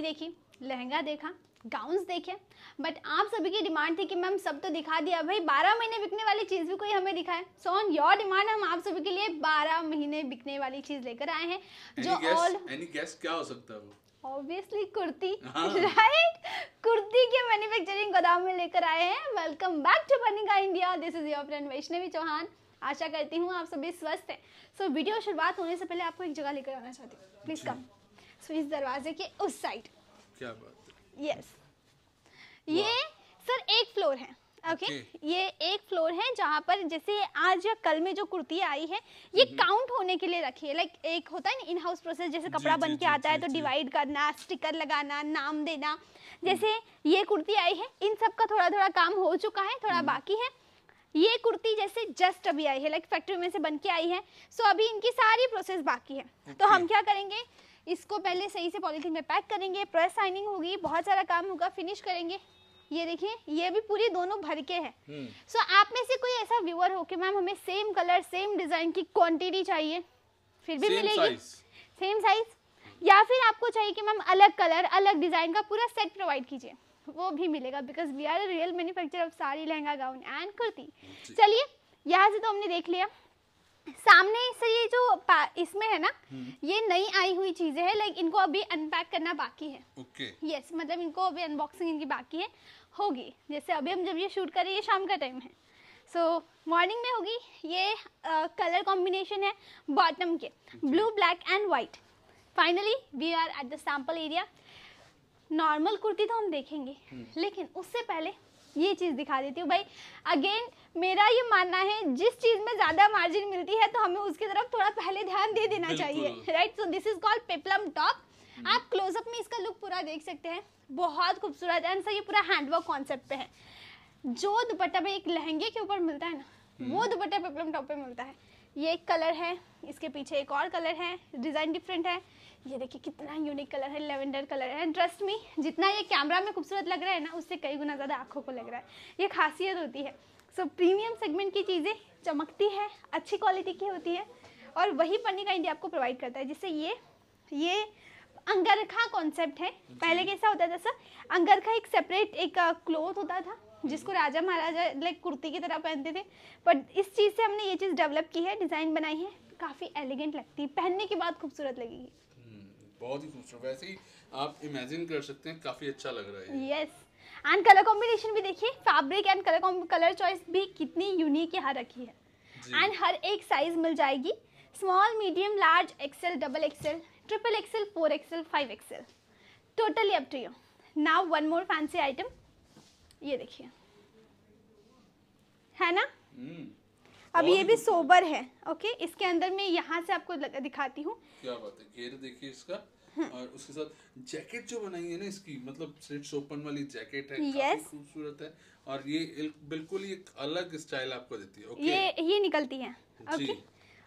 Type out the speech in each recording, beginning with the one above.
साड़ी देखी लहंगा देखा गाउन्स देखे बट आप सभी की डिमांड थी कि मैम सब तो दिखा दिया भाई बारह महीने बिकने वाली चीज़ भी कोई हमें दिखाए सो ऑन योर डिमांड हम आप सभी के लिए बारह महीने बिकने वाली चीज़ लेकर आए हैं जो ऑल एनी गेस क्या हो सकता है ऑब्वियसली कुर्ती राइट हाँ। कुर्ती के मैन्युफैक्चरिंग गोदाम में लेकर आए हैं welcome back to Panika India this is your friend Vaishnavi Chauhan आशा करती हूँ आप सभी स्वस्थ हैं सो so, वीडियो शुरुआत होने से पहले आपको एक जगह लेकर आना चाहती हूँ प्लीज़ अच्छा। कम सो इस दरवाजे के उस साइड क्या बात यस ये सर एक फ्लोर है ओके okay? okay. ये एक फ्लोर है जहाँ पर जैसे आज या कल में जो कुर्ती आई है ये काउंट mm-hmm. होने के लिए रखी है लाइक एक होता है ना इन हाउस प्रोसेस जैसे कपड़ा बन के आता जी, है तो डिवाइड करना स्टिकर लगाना नाम देना mm-hmm. जैसे ये कुर्ती आई है इन सब का थोड़ा थोड़ा काम हो चुका है थोड़ा mm-hmm. बाकी है ये कुर्ती जैसे जस्ट अभी आई है लाइक फैक्ट्री में से बन के आई है सो अभी इनकी सारी प्रोसेस बाकी है तो हम क्या करेंगे इसको पहले सही से पॉलीथीन में पैक करेंगे प्रेस साइनिंग होगी बहुत सारा काम होगा फिनिश करेंगे ये देखिए ये भी पूरी दोनों भर के हैं सो हम्म। so, आप में से कोई ऐसा व्यूअर हो कि मैम हमें सेम कलर सेम डिजाइन की क्वांटिटी चाहिए फिर भी same मिलेगी सेम साइज या फिर आपको चाहिए कि मैम अलग कलर अलग डिजाइन का पूरा सेट प्रोवाइड कीजिए वो भी मिलेगा because we are real manufacture of sari lehenga gown and kurti चलिए यहाँ से तो हमने देख लिया सामने से ये जो इसमें है ना हम्म। ये नई आई हुई चीजें हैं लाइक इनको अभी अनपैक करना बाकी है ओके okay. यस yes, मतलब इनको अभी अनबॉक्सिंग इनकी बाकी है होगी जैसे अभी हम जब ये शूट करें ये शाम का टाइम है सो so, मॉर्निंग में होगी ये कलर कॉम्बिनेशन है बॉटम के blue black and white finally we are at the sample area normal kurti तो हम देखेंगे हम्म। लेकिन उससे पहले ये चीज़ दिखा देती हूँ भाई अगेन मेरा ये मानना है जिस चीज़ में ज़्यादा मार्जिन मिलती है तो हमें उसकी तरफ थोड़ा पहले ध्यान दे देना चाहिए right so this is called peplum top आप क्लोजअप में इसका लुक पूरा देख सकते हैं बहुत खूबसूरत है सर ये पूरा हैंडवर्क कॉन्सेप्ट पे है जो दुपट्टा भाई एक लहंगे के ऊपर मिलता है ना हम्म। वो दुपट्टा पेपलम टॉप पे मिलता है ये एक कलर है इसके पीछे एक और कलर है डिज़ाइन डिफरेंट है ये देखिए कितना यूनिक कलर है लेवेंडर कलर है ट्रस्ट मी जितना ये कैमरा में खूबसूरत लग रहा है ना उससे कई गुना ज़्यादा आँखों को लग रहा है ये खासियत होती है सो प्रीमियम सेगमेंट की चीज़ें चमकती है अच्छी क्वालिटी की होती है और वही पन्नी का इंडिया आपको प्रोवाइड करता है जिससे ये ये अंगरखा कॉन्सेप्ट है पहले कैसा होता था सर अंगरखा एक सेपरेट एक क्लोथ uh, होता था जिसको राजा महाराजा लाइक कुर्ती की तरह पहनते थे बट इस चीज़ से हमने ये चीज़ डेवलप की है डिज़ाइन बनाई है काफ़ी एलिगेंट लगती है पहनने के बाद खूबसूरत लगेगी हम्म, बहुत ही खूबसूरत वैसे ही आप इमेजिन कर सकते हैं काफ़ी अच्छा लग रहा है यस एंड कलर कॉम्बिनेशन भी देखिए fabric and colour colour choice भी कितनी यूनिक यहाँ रखी है एंड हर एक साइज़ मिल जाएगी small medium large XL double XL triple XL four XL five XL totally up to you now one more fancy item ये देखिए है ना हम्म। अब ये भी सोबर है ओके इसके अंदर मैं यहाँ से आपको दिखाती हूँ क्या बात है घेर देखिए इसका हाँ। और उसके साथ जैकेट जो बनाई है ना इसकी मतलब ओपन वाली जैकेट है yes. खूबसूरत है और ये बिल्कुल एक अलग स्टाइल आपको देती है ओके ये ये निकलती है ओके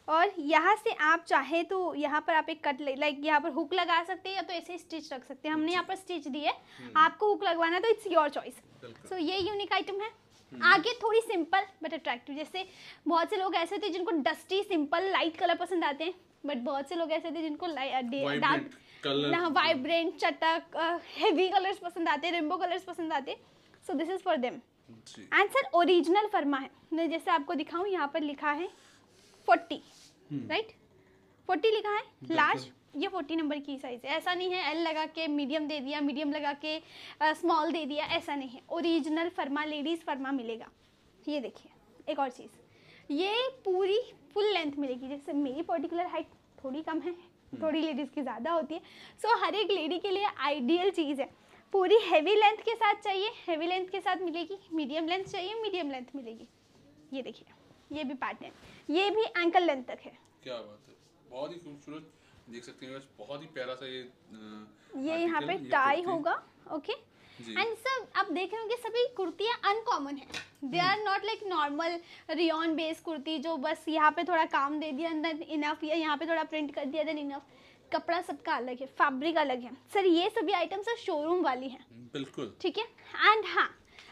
और यहाँ से आप चाहे तो यहाँ पर आप एक कट लाइक यहाँ पर हुक लगा सकते हैं या तो ऐसे स्टिच रख सकते हैं हमने यहाँ पर स्टिच दी है हम्म। आपको हुक लगवाना तो इट्स योर चॉइस सो ये यूनिक आइटम है हम्म। आगे थोड़ी सिंपल बट अट्रैक्टिव जैसे बहुत से लोग ऐसे थे जिनको डस्टी सिंपल लाइट कलर पसंद आते हैं बट बहुत से लोग ऐसे थे जिनको डार्क वाइब्रेंट चटक हेवी कलर्स पसंद आते हैं रेनबो कलर्स पसंद आते so this is for them and sir original फर्मा है जैसे आपको दिखाऊं यहाँ पर लिखा है फोर्टी राइट हम्म। फोर्टी लिखा है लार्ज ये फोर्टी नंबर की साइज़ है ऐसा नहीं है एल लगा के मीडियम दे दिया मीडियम लगा के स्मॉल दे दिया ऐसा नहीं है ओरिजिनल फर्मा लेडीज़ फर्मा मिलेगा ये देखिए एक और चीज़ ये पूरी फुल लेंथ मिलेगी जैसे मेरी पर्टिकुलर हाइट थोड़ी कम है हम्म। थोड़ी लेडीज़ की ज़्यादा होती है सो so, हर एक लेडी के लिए आइडियल चीज़ है पूरी हैवी लेंथ के साथ चाहिए हैवी लेंथ के साथ मिलेगी मीडियम लेंथ चाहिए मीडियम लेंथ मिलेगी ये देखिए ये भी पैटर्न ये भी एंकल लेंथ तक है क्या बात है बहुत ही खूबसूरत देख सकते हैं बहुत ही प्यारा सा ये ये यहाँ पे टाई होगा ओके एंड सब आप देख रहे होंगे सभी कुर्तियाँ अनकॉमन है they are not like normal rayon base kurti जो बस यहाँ पे थोड़ा काम दे दिया देन इनफ या यहाँ पे थोड़ा प्रिंट कर दिया देन इनफ कपड़ा सबका अलग है फैब्रिक अलग है सर ये सभी आइटम सर शोरूम वाली है बिल्कुल ठीक है एंड हाँ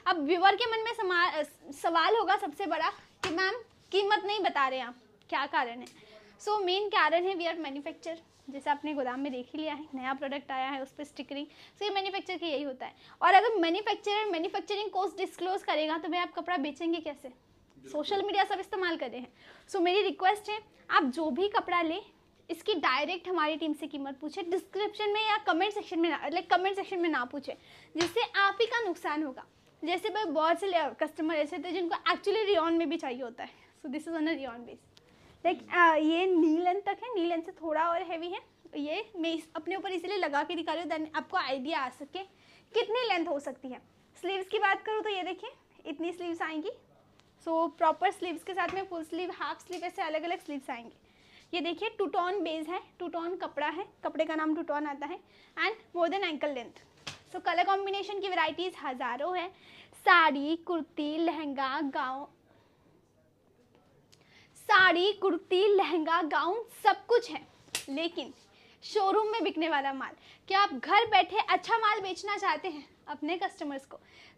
अब व्यूअर के मन में सवाल होगा सबसे बड़ा कि मैम कीमत नहीं बता रहे आप क्या कारण है सो मेन कारण है वी आर मैन्युफैक्चर जैसे आपने गोदाम में देख ही लिया है नया प्रोडक्ट आया है उस पर स्टिकरिंग सो ये मैन्युफैक्चर की यही होता है और अगर मैन्युफैक्चरर मैन्युफैक्चरिंग कोस्ट डिस्क्लोज करेगा तो भाई आप कपड़ा बेचेंगे कैसे सोशल मीडिया सब इस्तेमाल कर रहे हैं सो so, मेरी रिक्वेस्ट है आप जो भी कपड़ा लें इसकी डायरेक्ट हमारी टीम से कीमत पूछे डिस्क्रिप्शन में या कमेंट सेक्शन में लाइक कमेंट सेक्शन में ना पूछे जिससे आप ही का नुकसान होगा जैसे भाई बहुत से कस्टमर ऐसे थे जिनको एक्चुअली रियॉन में भी चाहिए होता है so this is on a base like ये नी लेंथ तक है नी लेंथ से थोड़ा और हैवी है ये मैं इस अपने ऊपर इसीलिए लगा के दिखा रही हूँ देन आपको आइडिया आ सके कितनी लेंथ हो सकती है स्लीव्स की बात करूँ तो ये देखिए इतनी स्लीव्स आएंगी सो प्रॉपर स्लीव्स के साथ में फुल स्लीव हाफ स्लीव ऐसे अलग अलग स्लीव्स आएंगे ये देखिए टूटॉन बेस है टूटॉन कपड़ा है कपड़े का नाम टूटॉन आता है and more than ankle length so colour combination की वेराइटीज़ हज़ारों है साड़ी कुर्ती लहंगा गाउन साड़ी कुर्ती लहंगा गाउन सब कुछ है लेकिन शोरूम में बिकने वाला माल क्या आप घर बैठे अच्छा माल बेचना चाहते हैं अपने कस्टमर्स को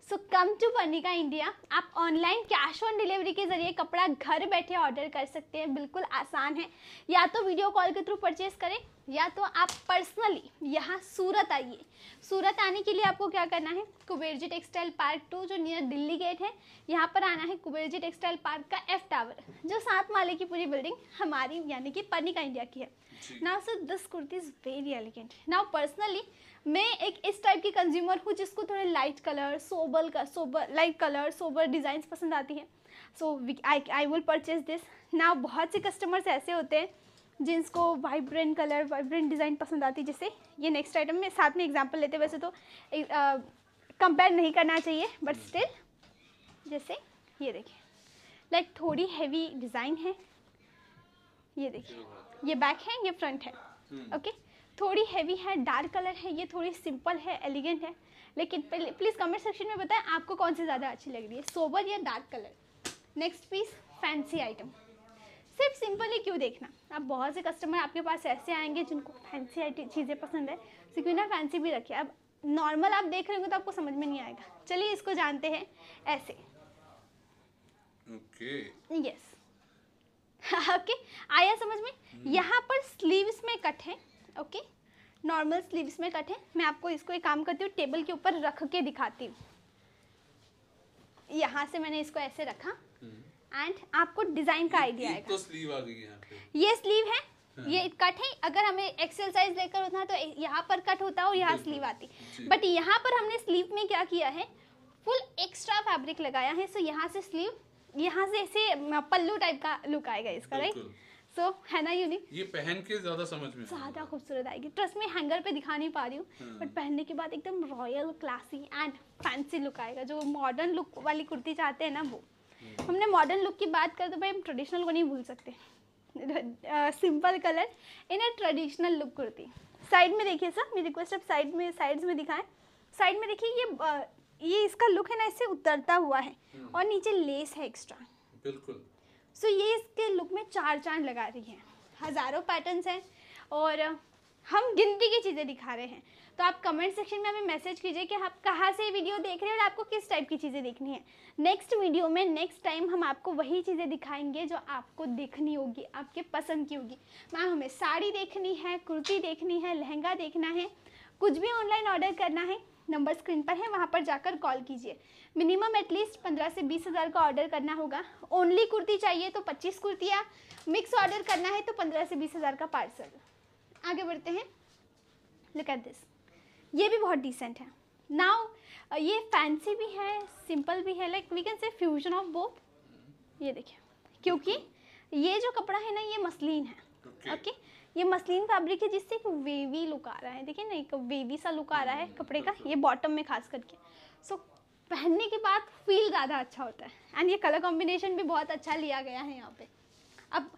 so come to Panika India आप ऑनलाइन कैश ऑन डिलीवरी के जरिए कपड़ा घर बैठे ऑर्डर कर सकते हैं बिल्कुल आसान है या तो वीडियो कॉल के थ्रू परचेज करें या तो आप पर्सनली यहाँ सूरत आइए सूरत आने के लिए आपको क्या करना है कुबेरजी टेक्सटाइल पार्क टू जो नियर दिल्ली गेट है यहाँ पर आना है कुबेरजी टेक्सटाइल पार्क का एफ टावर जो सात माले की पूरी बिल्डिंग हमारी यानी कि पनिका इंडिया की है now sir this kurti is very elegant now personally मैं एक इस टाइप की कंज्यूमर हूँ जिसको थोड़े लाइट कलर सोबर का sober light colour sober designs पसंद आती है so I I will purchase this ना बहुत से कस्टमर्स ऐसे होते हैं जीन्स को वाइब्रेंट कलर वाइब्रेंट डिज़ाइन पसंद आती है जैसे ये नेक्स्ट आइटम में साथ में एग्जांपल लेते वैसे तो कंपेयर नहीं करना चाहिए बट स्टिल हम्म। जैसे ये देखिए लाइक थोड़ी हैवी डिज़ाइन है ये देखिए ये बैक है ये फ्रंट है ओके हम्म। okay? थोड़ी हैवी है डार्क कलर है ये थोड़ी सिंपल है एलिगेंट है लेकिन प्लीज़ कमेंट सेक्शन में बताएं आपको कौन सी ज़्यादा अच्छी लग रही है सोबर या dark colour next piece fancy item सिर्फ सिंपल ही क्यों देखना अब बहुत से कस्टमर आपके पास ऐसे आएंगे जिनको फैंसी चीज़ें पसंद है तो क्यों ना फैंसी भी रखिए अब नॉर्मल आप देख रहे होंगे तो आपको समझ में नहीं आएगा चलिए इसको जानते हैं ऐसे okay okay. Yes yes. Okay okay, आया समझ में hmm. यहाँ पर स्लीव्स में कट है ओके नॉर्मल स्लीव्स में कट है मैं आपको इसको एक काम करती हूँ टेबल के ऊपर रख के दिखाती हूँ यहाँ से मैंने इसको ऐसे रखा एंड आपको डिजाइन का आइडिया आएगा तो स्लीव आ गई यहाँ पे ये स्लीव है हाँ। ये कट है अगर हमें एक्सेल साइज लेकर होता तो यहाँ पर कट होता और यहाँ स्लीव आती बट यहाँ पर हमने स्लीव में क्या किया है फुल एक्स्ट्रा फैब्रिक लगाया है सो so यहाँ से स्लीव यहाँ से ऐसे पल्लू टाइप का लुक आएगा इसका राइट सो है ना यूनिक ये पहन के ज्यादा समझ में ज्यादा खूबसूरत आएगी ट्रस्ट में हैंगर पे दिखा नहीं पा रही हूँ बट हाँ। पहनने के बाद एकदम royal classy and fancy look आएगा जो मॉडर्न लुक वाली कुर्ती चाहते हैं ना वो हमने मॉडर्न लुक की बात कर तो भाई हम ट्रेडिशनल को नहीं भूल सकते simple colour in a traditional look kurti side में देखिए सर मेरी रिक्वेस्ट आप साइड में साइड्स में दिखाएं साइड में देखिए ये ये इसका लुक है ना इससे उतरता हुआ है हम्म। और नीचे लेस है एक्स्ट्रा बिल्कुल सो so, ये इसके लुक में चार चांद लगा रही है हज़ारों पैटर्न्स हैं और हम गिनती की चीज़ें दिखा रहे हैं तो आप कमेंट सेक्शन में हमें मैसेज कीजिए कि आप कहाँ से वीडियो देख रहे हैं और आपको किस टाइप की चीज़ें देखनी है नेक्स्ट वीडियो में नेक्स्ट टाइम हम आपको वही चीज़ें दिखाएंगे जो आपको देखनी होगी आपके पसंद की होगी मैम हमें साड़ी देखनी है कुर्ती देखनी है लहंगा देखना है कुछ भी ऑनलाइन ऑर्डर करना है नंबर स्क्रीन पर है वहाँ पर जाकर कॉल कीजिए मिनिमम एटलीस्ट पंद्रह से बीस हज़ार का ऑर्डर करना होगा ओनली कुर्ती चाहिए तो पच्चीस कुर्तियाँ मिक्स ऑर्डर करना है तो पंद्रह से बीस हज़ार का पार्सल आगे बढ़ते हैं लुक एट दिस ये भी बहुत डिसेंट है नाउ ये फैंसी भी है सिंपल भी है like we can say fusion of both ये देखिए क्योंकि ये जो कपड़ा है ना ये मसलिन है ओके okay. okay? ये मसलिन फैब्रिक है जिससे एक वेवी लुक आ रहा है देखिए ना एक वेवी सा लुक आ रहा है hmm, कपड़े का ये बॉटम में खास करके सो so, पहनने के बाद फील ज़्यादा अच्छा होता है एंड ये कलर कॉम्बिनेशन भी बहुत अच्छा लिया गया है यहाँ पे अब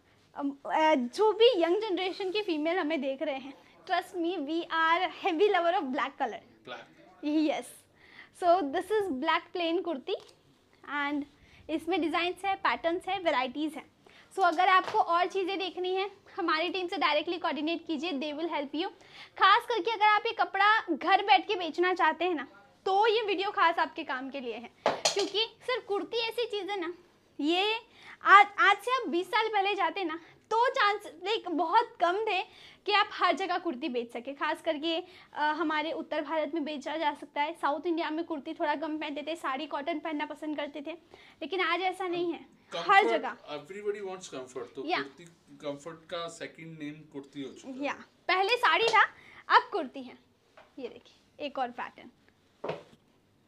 जो भी यंग जनरेशन की फ़ीमेल हमें देख रहे हैं trust me we are heavy lover of black colour yes so this is black plain kurti and इसमें डिज़ाइंस है पैटर्न्स है वेराइटीज़ है सो so, अगर आपको और चीज़ें देखनी है हमारी टीम से डायरेक्टली कोऑर्डिनेट कीजिए दे विल हेल्प यू खास करके अगर आप ये कपड़ा घर बैठ के बेचना चाहते हैं ना तो ये वीडियो खास आपके काम के लिए है क्योंकि सिर्फ कुर्ती ऐसी चीज़ है ना ये आज आज से आप 20 साल पहले जाते ना तो चांस लाइक बहुत कम थे कि आप हर जगह कुर्ती बेच सके खास करके हमारे उत्तर भारत में बेचा जा सकता है साउथ इंडिया में कुर्ती थोड़ा कम पहनते थे साड़ी कॉटन पहनना पसंद करते थे लेकिन आज ऐसा नहीं है हर जगह एवरीबॉडी वांट्स कंफर्ट तो कुर्ती कंफर्ट का सेकंड नेम कुर्ती हो चुका है या पहले साड़ी था अब कुर्ती है ये देखिए एक और पैटर्न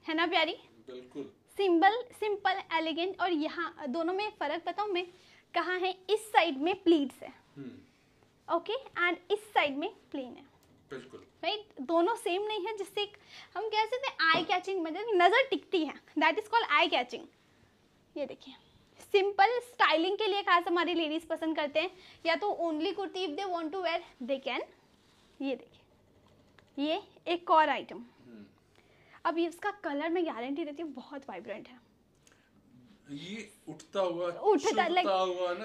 है ना प्यारी बिल्कुल सिंपल सिंपल एलिगेंट और यहाँ दोनों में फर्क बताऊँ मैं कहाँ है इस साइड में प्लीट्स है ओके हम्म। एंड इस साइड में प्लेन है बिल्कुल राइट दोनों सेम नहीं है जिससे हम कह सकते हैं आई कैचिंग मतलब नज़र टिकती है that is called eye catching ये देखिए सिंपल स्टाइलिंग के लिए खास हमारे लेडीज पसंद करते हैं या तो only kurti if they want to wear they can ये देखिए ये एक और आइटम हम्म। अब ये इसका कलर मैं गारंटी देती हूँ बहुत वाइब्रेंट है ये उठता हुआ उठता लाइक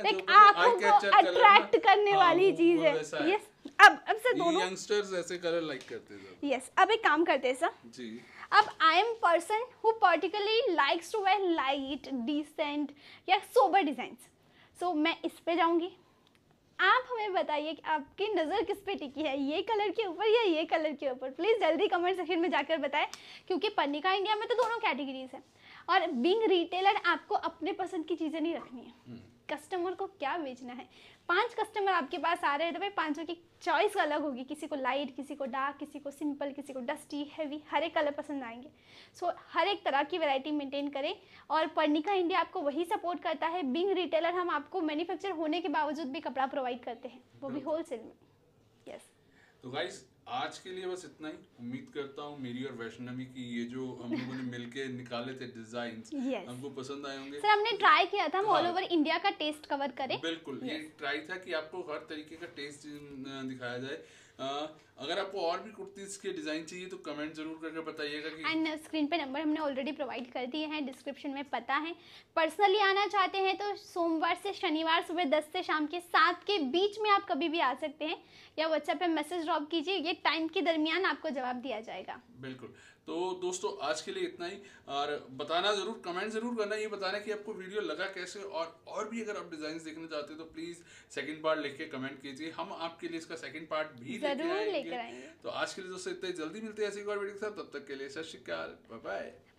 लाइक आंखों को अट्रैक्ट करने हाँ, वाली चीज है अब अब सर दोनों यंगस्टर्स ऐसे कलर लाइक करते हैं यस अब एक काम करते हैं सर जी अब I am person who particularly likes to wear light decent या सोबर डिजाइंस सो मैं इस पे जाऊंगी आप हमें बताइए कि आपकी नज़र किस पे टिकी है ये कलर के ऊपर या ये कलर के ऊपर प्लीज़ जल्दी कमेंट सेक्शन में जाकर बताएं क्योंकि पन्नी का इंडिया में तो दोनों कैटेगरीज हैं और बींग रिटेलर आपको अपने पसंद की चीज़ें नहीं रखनी है कस्टमर हम्म। को क्या बेचना है पांच कस्टमर आपके पास आ रहे हैं तो भाई पांचों की चॉइस अलग होगी किसी को लाइट किसी को डार्क किसी को सिंपल किसी को डस्टी हैवी हर एक कलर पसंद आएंगे सो so, हर एक तरह की वैरायटी मेंटेन करें और पर्णिका इंडिया आपको वही सपोर्ट करता है बिंग रिटेलर हम आपको मैन्युफैक्चर होने के बावजूद भी कपड़ा प्रोवाइड करते हैं वो भी होलसेल में यस yes. तो गाइस आज के लिए बस इतना ही उम्मीद करता हूँ मेरी और वैष्णवी की ये जो हम लोगों ने मिलके निकाले थे डिजाइन yes. हमको पसंद आए होंगे सर हमने ट्राई किया था हम ऑल ओवर इंडिया का टेस्ट कवर करें बिल्कुल yes. ये ट्राई था कि आपको हर तरीके का टेस्ट दिखाया जाए अगर आपको और भी कुर्तीज़ के डिज़ाइन चाहिए तो कमेंट जरूर करके बताइएगा कि एंड स्क्रीन uh, पे नंबर हमने ऑलरेडी प्रोवाइड कर दिए हैं डिस्क्रिप्शन में पता है पर्सनली आना चाहते हैं तो सोमवार से शनिवार सुबह दस से शाम के सात के बीच में आप कभी भी आ सकते हैं या व्हाट्सएप पे मैसेज ड्रॉप कीजिए ये टाइम के दरमियान आपको जवाब दिया जाएगा बिल्कुल तो दोस्तों आज के लिए इतना ही और बताना ज़रूर कमेंट ज़रूर करना ये बताना कि आपको वीडियो लगा कैसे और और भी अगर आप डिज़ाइन देखना चाहते हैं तो प्लीज़ सेकंड पार्ट लिख के कमेंट कीजिए हम आपके लिए इसका सेकंड पार्ट भी ज़रूर कराएंगे तो आज के लिए दोस्तों इतना जल्दी मिलते हैं ऐसी के साथ तब तक के लिए सत श्रीकाल बाय